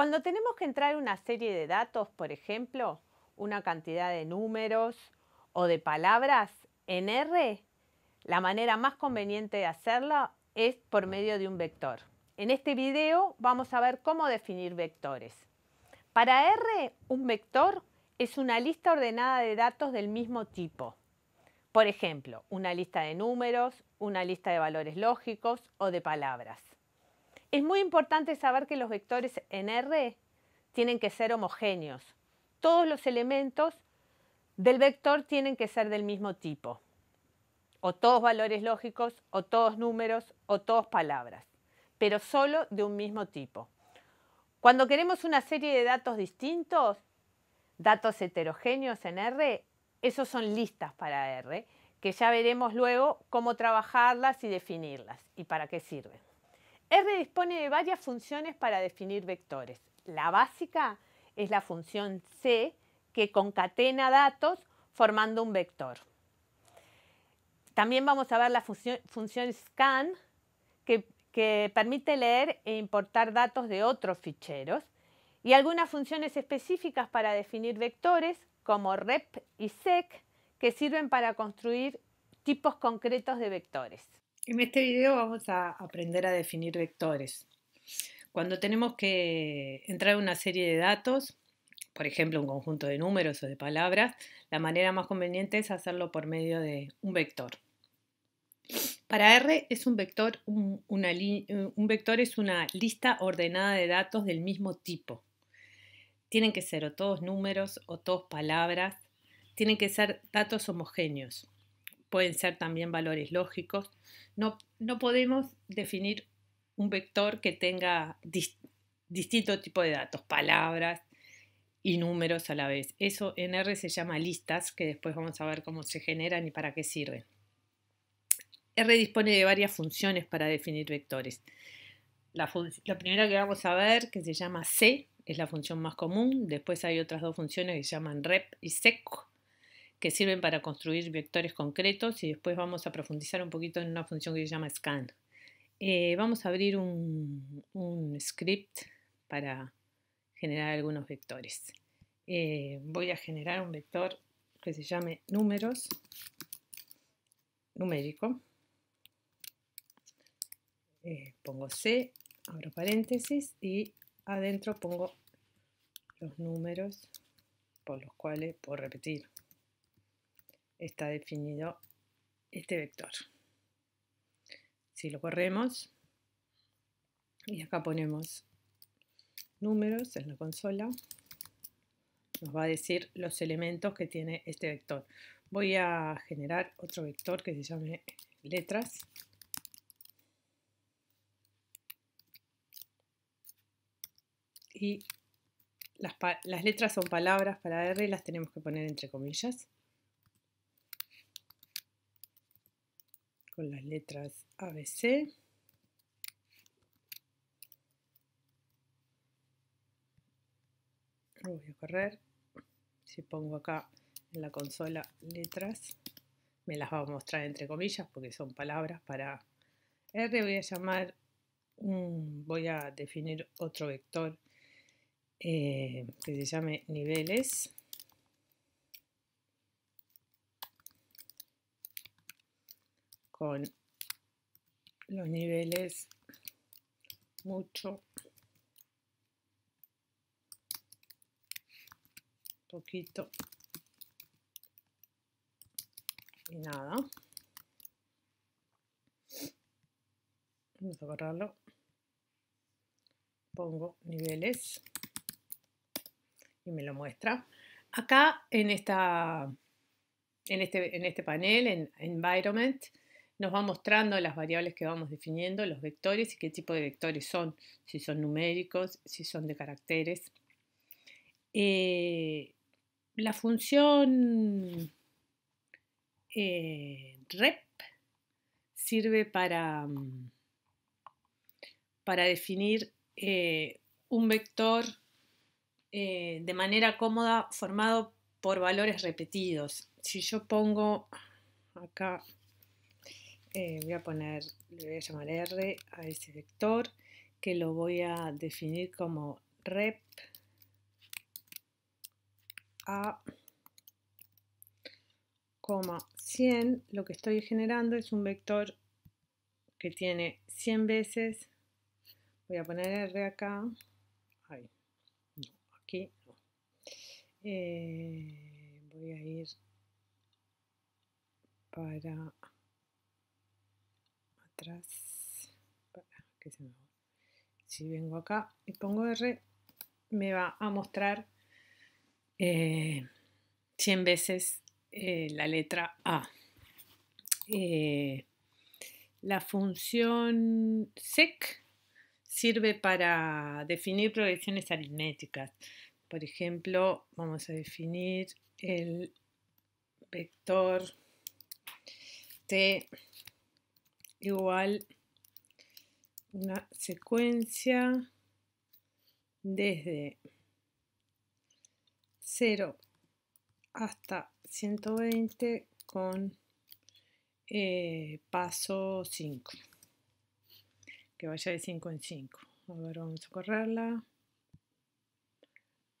Cuando tenemos que entrar una serie de datos, por ejemplo, una cantidad de números o de palabras en R, la manera más conveniente de hacerlo es por medio de un vector. En este video vamos a ver cómo definir vectores. Para R, un vector es una lista ordenada de datos del mismo tipo. Por ejemplo, una lista de números, una lista de valores lógicos o de palabras. Es muy importante saber que los vectores en R tienen que ser homogéneos. Todos los elementos del vector tienen que ser del mismo tipo. O todos valores lógicos, o todos números, o todos palabras, pero solo de un mismo tipo. Cuando queremos una serie de datos distintos, datos heterogéneos en R, esos son listas para R, que ya veremos luego cómo trabajarlas y definirlas y para qué sirven. R dispone de varias funciones para definir vectores. La básica es la función C que concatena datos formando un vector. También vamos a ver la función, scan que, que permite leer e importar datos de otros ficheros y algunas funciones específicas para definir vectores como rep y sec que sirven para construir tipos concretos de vectores. En este video vamos a aprender a definir vectores. Cuando tenemos que entrar a una serie de datos, por ejemplo un conjunto de números o de palabras, la manera más conveniente es hacerlo por medio de un vector. Para R es un vector, un, un vector es una lista ordenada de datos del mismo tipo. Tienen que ser o todos números o todos palabras, tienen que ser datos homogéneos pueden ser también valores lógicos. No, no podemos definir un vector que tenga distinto tipo de datos, palabras y números a la vez. Eso en R se llama listas, que después vamos a ver cómo se generan y para qué sirven. R dispone de varias funciones para definir vectores. La, la, primera que vamos a ver, que se llama C, es la función más común. Después hay otras dos funciones que se llaman rep y sec que sirven para construir vectores concretos y después vamos a profundizar un poquito en una función que se llama scan. Eh, vamos a abrir un, script para generar algunos vectores. Eh, voy a generar un vector que se llame números numérico. Eh, pongo C, abro paréntesis y adentro pongo los números por los cuales puedo repetir está definido este vector. Si lo corremos y acá ponemos números en la consola, nos va a decir los elementos que tiene este vector. Voy a generar otro vector que se llame letras. Y las, las letras son palabras para R y las tenemos que poner entre comillas. con las letras ABC. Lo voy a correr. Si pongo acá en la consola letras, me las va a mostrar entre comillas porque son palabras para R. Voy a llamar, voy a definir otro vector eh, que se llame niveles. con los niveles mucho, poquito y nada. Vamos a agarrarlo. Pongo niveles y me lo muestra. Acá en, esta, en, este, en este panel, en Environment, nos va mostrando las variables que vamos definiendo, los vectores y qué tipo de vectores son, si son numéricos, si son de caracteres. Eh, la función eh, rep sirve para, para definir eh, un vector de manera cómoda formado por valores repetidos. Si yo pongo acá eh, voy a poner, le voy a llamar R a ese vector que lo voy a definir como rep a 100, lo que estoy generando es un vector que tiene 100 veces, voy a poner R acá, aquí eh, voy a ir para si vengo acá y pongo R, me va a mostrar 100 eh, veces eh, la letra A. Eh, la función sec sirve para definir proyecciones aritméticas. Por ejemplo, vamos a definir el vector t igual una secuencia desde 0 hasta 120 con eh, paso 5 que vaya de 5 en 5 a ver vamos a correrla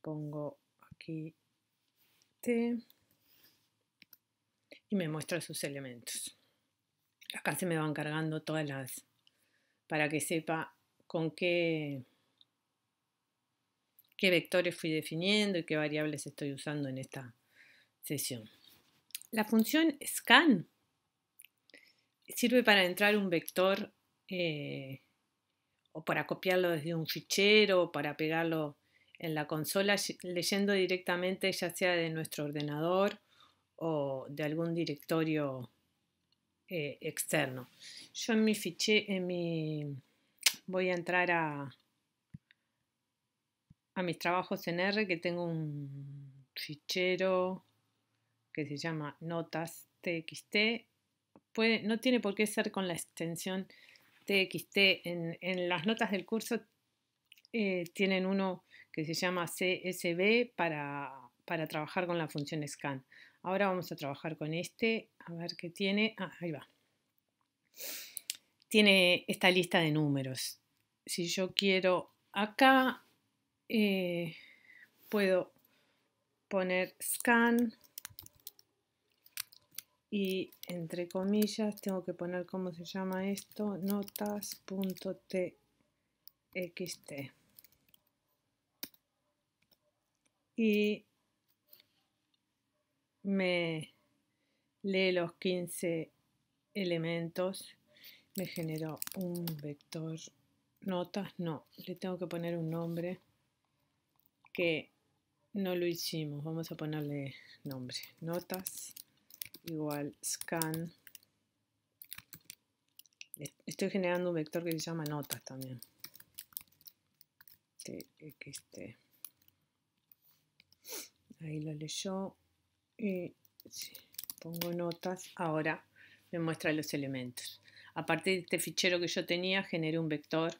pongo aquí T y me muestra sus elementos acá se me van cargando todas las, para que sepa con qué, qué vectores fui definiendo y qué variables estoy usando en esta sesión. La función scan sirve para entrar un vector eh, o para copiarlo desde un fichero o para pegarlo en la consola leyendo directamente ya sea de nuestro ordenador o de algún directorio eh, externo. Yo en mi fiché, en mi, voy a entrar a, a mis trabajos en R, que tengo un fichero que se llama notas txt. Puede, no tiene por qué ser con la extensión txt. En, las notas del curso eh, tienen uno que se llama CSV para, para trabajar con la función scan. Ahora vamos a trabajar con este, a ver qué tiene. Ah, ahí va. Tiene esta lista de números. Si yo quiero acá, eh, puedo poner scan y entre comillas tengo que poner cómo se llama esto, notas.txt. Y me lee los 15 elementos, me generó un vector notas, no, le tengo que poner un nombre que no lo hicimos, vamos a ponerle nombre, notas igual scan, estoy generando un vector que se llama notas también, txt, ahí lo leyó, y eh, pongo notas, ahora me muestra los elementos. A partir de este fichero que yo tenía, generé un vector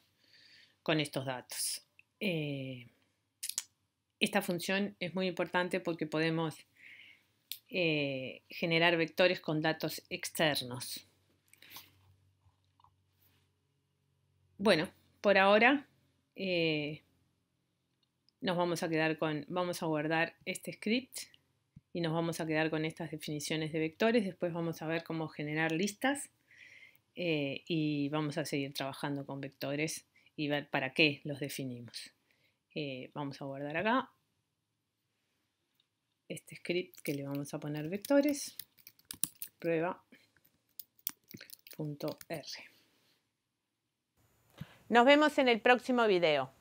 con estos datos. Eh, esta función es muy importante porque podemos eh, generar vectores con datos externos. Bueno, por ahora nos vamos a quedar con, vamos a guardar este script y nos vamos a quedar con estas definiciones de vectores. Después vamos a ver cómo generar listas eh, y vamos a seguir trabajando con vectores y ver para qué los definimos. Eh, vamos a guardar acá este script que le vamos a poner vectores, prueba.r. Nos vemos en el próximo video.